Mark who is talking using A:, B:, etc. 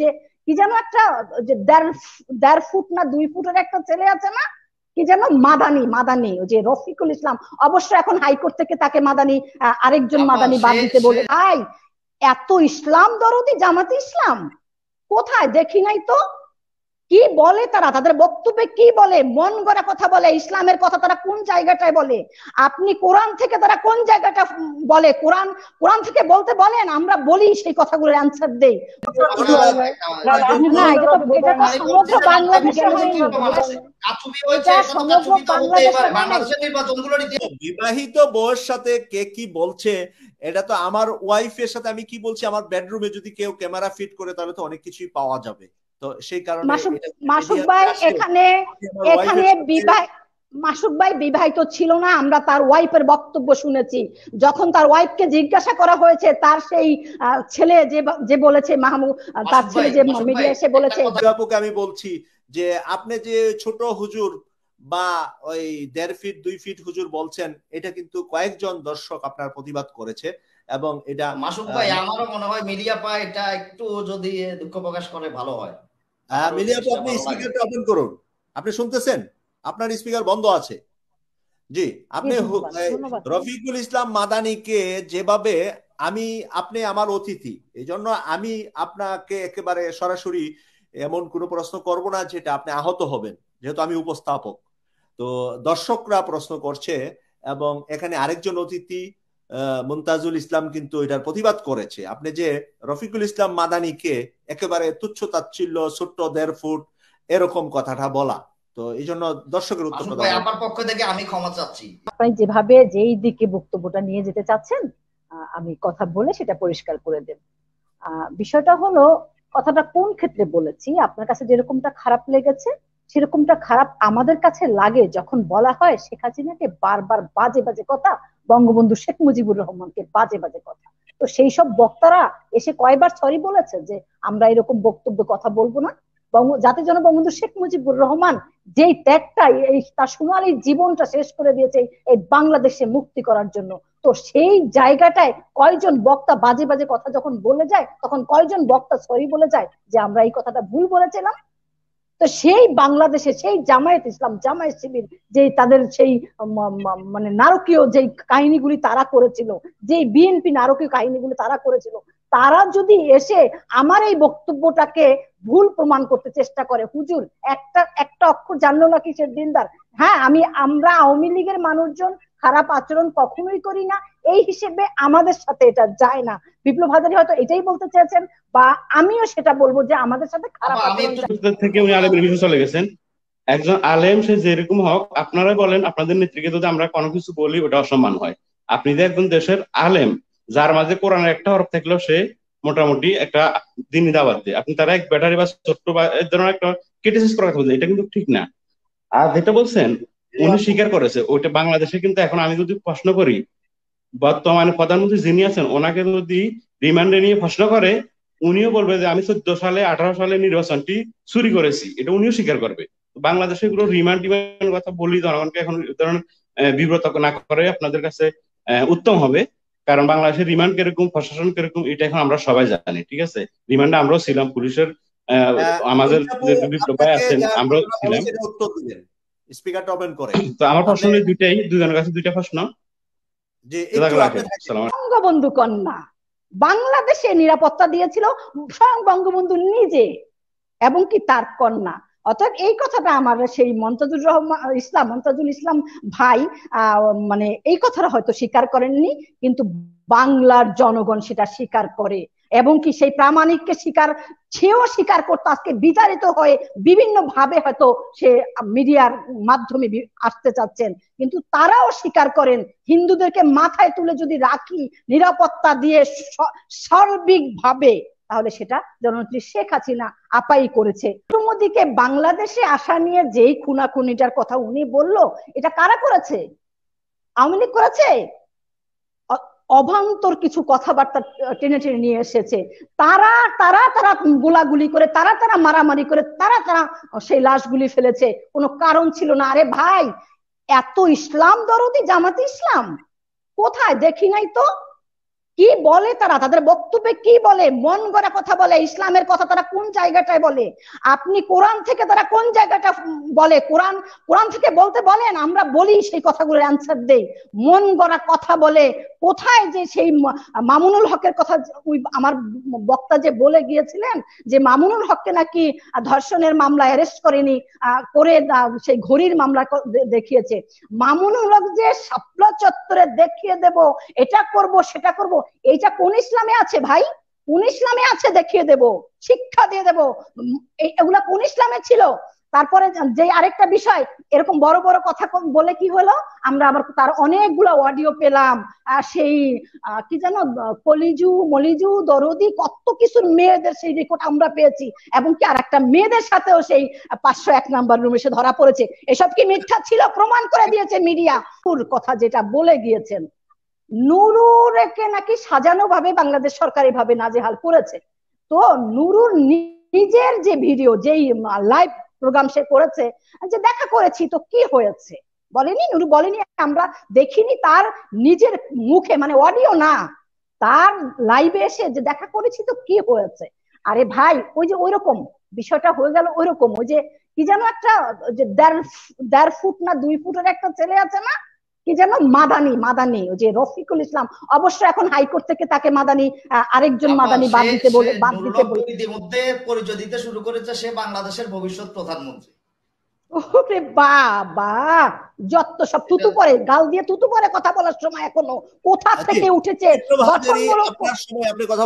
A: যে কি যেন একটা যে দেড় দেড় ফুট না দুই ফুটের একটা ছেলে আছে না কি যেন মাদানি মাদানি ওই যে রফিকুল ইসলাম অবশ্য এখন হাইকোর্ট থেকে তাকে মাদানি আরেকজন মাদানি বাদ দিতে বলে ভাই এত ইসলাম দরদি জামাত ইসলাম কোথায় দেখি নাই তো কি বলে তারা তাদের বক্তব্যে কি বলে মন গড়া কথা বলে ইসলামের কথা তারা কোন জায়গাটায় বলে আপনি কোরআন থেকে তারা কোন জায়গাটা বলে কোরআন কোরআন থেকে বলতে বলেন আমরা বলি সেই কথাগুলো অ্যান্সার দেই না এটা
B: বিবাহিত বউর সাথে কে কি বলছে এটা তো আমার ওয়াইফের সাথে আমি কি বলছি আমার বেডরুমে যদি কেউ ক্যামেরা ফিট করে তাহলে তো অনেক কিছুই পাওয়া যাবে তো সেই কারণে মাসুক ভাই এখানে এখানে বিবাহ
A: মাসুক ভাই বিবাহিত ছিল না আমরা তার ওয়াইফের বক্তব্য শুনেছি যখন তার ওয়াইফকে জিজ্ঞাসা করা হয়েছে তার সেই ছেলে যে যে বলেছে মাহমুদ তার ছেলে যে মিডিয়া এসে বলেছে
B: আপুকে আমি বলছি যে আপনি যে ছোট হুজুর বা ওই দেড় ফিট দুই ফিট হুজুর বলছেন এটা কিন্তু কয়েকজন দর্শক আপনার প্রতিবাদ করেছে এবং এটা মাসুক ভাই আমারও মনে হয় মিডিয়া পায় এটা একটু যদি দুঃখ প্রকাশ করে ভালো হয় মিলি আপনি স্পিকারটা ওপেন করুন আপনি শুনতেছেন আপনার স্পিকার বন্ধ আছে জি আপনি রফিকুল ইসলাম মাদানিকে যেভাবে আমি আপনি আমার অতিথি এই জন্য আমি আপনাকে একেবারে সরাসরি এমন কোনো প্রশ্ন করব না যেটা আপনি আহত হবেন যেহেতু আমি উপস্থাপক তো দর্শকরা প্রশ্ন করছে এবং এখানে আরেকজন অতিথি মুনতাজুল ইসলাম কিন্তু এটার প্রতিবাদ করেছে আপনি যে রফিকুল ইসলাম মাদানিকে একেবারে তুচ্ছ তাচ্ছিল্য ছোট্ট দেড় ফুট এরকম কথাটা বলা তো এই জন্য দর্শকের উত্তর আমার পক্ষ থেকে আমি ক্ষমা চাচ্ছি
A: আপনি যেভাবে যেই দিকে বক্তব্যটা নিয়ে যেতে চাচ্ছেন আমি কথা বলে সেটা পরিষ্কার করে দেব বিষয়টা হলো কথাটা কোন ক্ষেত্রে বলেছি আপনার কাছে যেরকমটা খারাপ লেগেছে সেরকমটা খারাপ আমাদের কাছে লাগে যখন বলা হয় শেখ হাসিনাকে বারবার বাজে বাজে কথা বঙ্গবন্ধু শেখ মুজিবুর রহমানকে বাজে বাজে কথা তো সেই সব বক্তারা এসে কয়বার সরি বলেছে যে আমরা এরকম বক্তব্য কথা বলবো না যাতে যেন বঙ্গবন্ধু শেখ মুজিবুর রহমান যেই ত্যাগটা এই তার সোনালী জীবনটা শেষ করে দিয়েছে এই বাংলাদেশে মুক্তি করার জন্য তো সেই জায়গাটায় কয়জন বক্তা বাজে বাজে কথা যখন বলে যায় তখন কয়জন বক্তা সরি বলে যায় যে আমরা এই কথাটা ভুল বলেছিলাম তো সেই বাংলাদেশে সেই জামায়াত ইসলাম জামায়াত শিবির যে তাদের সেই মানে নারকীয় যে কাহিনীগুলি তারা করেছিল যে বিএনপি নারকীয় কাহিনীগুলি তারা করেছিল তারা যদি এসে আমার এই বক্তব্যটাকে ভুল প্রমাণ করতে চেষ্টা করে হুজুর একটা একটা অক্ষর জানলো নাকি কিসের দিনদার হ্যাঁ আমি আমরা আওয়ামী লীগের মানুষজন খারাপ আচরণ কখনোই করি না এই হিসেবে আমাদের সাথে এটা যায় না বিপ্লব হাজারি হয়তো এটাই বলতে চেয়েছেন বা আমিও সেটা বলবো যে আমাদের সাথে খারাপ আচ্ছা,
B: আচরণ থেকে উনি আলেমের বিষয় চলে গেছেন একজন আলেম সে যেরকম হোক আপনারা বলেন আপনাদের নেতৃত্বে যদি আমরা কোনো কিছু বলি ওটা অসম্মান হয় আপনি যে একজন দেশের আলেম যার মাঝে কোরআনের একটা হরফ থাকলেও সে মোটামুটি একটা দিনই দাওয়াত দেয় আপনি তারা এক ব্যাটারি বা ছোট্ট বা এর ধরনের একটা ক্রিটিসিস করার কথা এটা কিন্তু ঠিক না আর যেটা বলছেন উনি স্বীকার করেছে ওইটা বাংলাদেশে কিন্তু এখন আমি যদি প্রশ্ন করি বর্তমানে প্রধানমন্ত্রী যিনি আছেন ওনাকে যদি রিমান্ডে নিয়ে প্রশ্ন করে উনিও বলবে যে আমি চোদ্দ সালে আঠারো সালে নির্বাচনটি চুরি করেছি এটা উনিও স্বীকার করবে বাংলাদেশে এগুলো রিমান্ড ডিমান্ড কথা বলি জনগণকে এখন ধরেন বিব্রত না করে আপনাদের কাছে উত্তম হবে কারণ বাংলাদেশের রিমান্ড কিরকম প্রশাসন কিরকম এটা এখন আমরা সবাই জানি ঠিক আছে রিমান্ডে আমরাও ছিলাম পুলিশের হ্যাঁ, আমাদের আছেন আমরাও ছিলাম স্পিকার টপেন করে তো আমার প্রশ্ন দুইটাই দুজনের কাছে দুইটা প্রশ্ন
A: বঙ্গবন্ধু কন্যা বাংলাদেশে নিরাপত্তা দিয়েছিল স্বয়ং বঙ্গবন্ধু নিজে এবং কি তার কন্যা অতএব এই কথাটা আমার সেই মন্তাজুর রহমান ইসলাম মন্তাজুল ইসলাম ভাই মানে এই কথাটা হয়তো স্বীকার করেননি কিন্তু বাংলার জনগণ সেটা স্বীকার করে এবং কি সেই প্রামাণিককে স্বীকার সেও স্বীকার করতো আজকে বিতাড়িত হয়ে বিভিন্ন ভাবে হয়তো সে মিডিয়ার মাধ্যমে আসতে চাচ্ছেন কিন্তু তারাও স্বীকার করেন হিন্দুদেরকে মাথায় তুলে যদি রাখি নিরাপত্তা দিয়ে ভাবে তাহলে সেটা জননেত্রী শেখ হাসিনা আপাই করেছে মোদিকে বাংলাদেশে আসা নিয়ে যেই খুনাখুনিটার কথা উনি বলল এটা কারা করেছে আওয়ামী লীগ করেছে অভান্তর কিছু কথাবার্তা টেনে টেনে নিয়ে এসেছে তারা তারা তারা গোলাগুলি করে তারা তারা মারামারি করে তারা তারা সেই লাশগুলি ফেলেছে কোনো কারণ ছিল না আরে ভাই এত ইসলাম দরদি জামাতে ইসলাম কোথায় দেখি নাই তো কি বলে তারা তাদের বক্তব্যে কি বলে মন গড়া কথা বলে ইসলামের কথা তারা কোন জায়গাটায় বলে আপনি কোরআন থেকে তারা কোন জায়গাটা বলে কোরআন কোরআন থেকে বলতে বলেন আমরা বলি সেই কথাগুলোর অ্যান্সার দেই মন গড়া কথা বলে কোথায় যে সেই মামুনুল হকের কথা ওই আমার বক্তা যে বলে গিয়েছিলেন যে মামুনুল হককে নাকি ধর্ষণের মামলা অ্যারেস্ট করেনি করে সেই ঘড়ির মামলা দেখিয়েছে মামুনুল হক যে স্বপ্ন চত্বরে দেখিয়ে দেব এটা করব সেটা করব এইটা কোন ইসলামে আছে ভাই কোন ইসলামে আছে দেখিয়ে দেব শিক্ষা দিয়ে দেব এগুলো কোন ইসলামে ছিল তারপরে যে আরেকটা বিষয় এরকম বড় বড় কথা বলে কি হলো আমরা আবার তার অনেকগুলো অডিও পেলাম সেই কি যেন কলিজু মলিজু দরদি কত কিছুর মেয়েদের সেই রেকর্ড আমরা পেয়েছি এবং কি আর একটা মেয়েদের সাথেও সেই পাঁচশো এক নাম্বার রুমে সে ধরা পড়েছে এসব কি মিথ্যা ছিল প্রমাণ করে দিয়েছে মিডিয়া কথা যেটা বলে গিয়েছেন নুরুরকে নাকি সাজানো ভাবে বাংলাদেশ সরকার এভাবে নাজেহাল করেছে তো নুরুর নিজের যে ভিডিও যেই লাইভ প্রোগ্রাম সে করেছে যে দেখা করেছি তো কি হয়েছে বলেনি নুরু বলেনি আমরা দেখিনি তার নিজের মুখে মানে অডিও না তার লাইভে এসে যে দেখা করেছি তো কি হয়েছে আরে ভাই ওই যে ওইরকম বিষয়টা হয়ে গেল ওইরকম ওই যে কি যেন একটা যে দেড় দেড় ফুট না দুই ফুটের একটা ছেলে আছে না কি যেন মাদানি মাদানি ওই যে রফিকুল ইসলাম অবশ্য এখন হাইকোর্ট থেকে তাকে মাদানি আরেকজন মাদানি বাদ দিতে বলে বাদ দিতে বলে
B: ইতিমধ্যে পরিচয় শুরু করেছে সে বাংলাদেশের ভবিষ্যৎ প্রধানমন্ত্রী
A: ওরে বাবা যত সব তুতু পরে গাল দিয়ে তুতু পরে কথা বলার সময় এখনো কোথা আচ্ছা, থেকে উঠেছে গঠনমূলক সময় আপনি কথা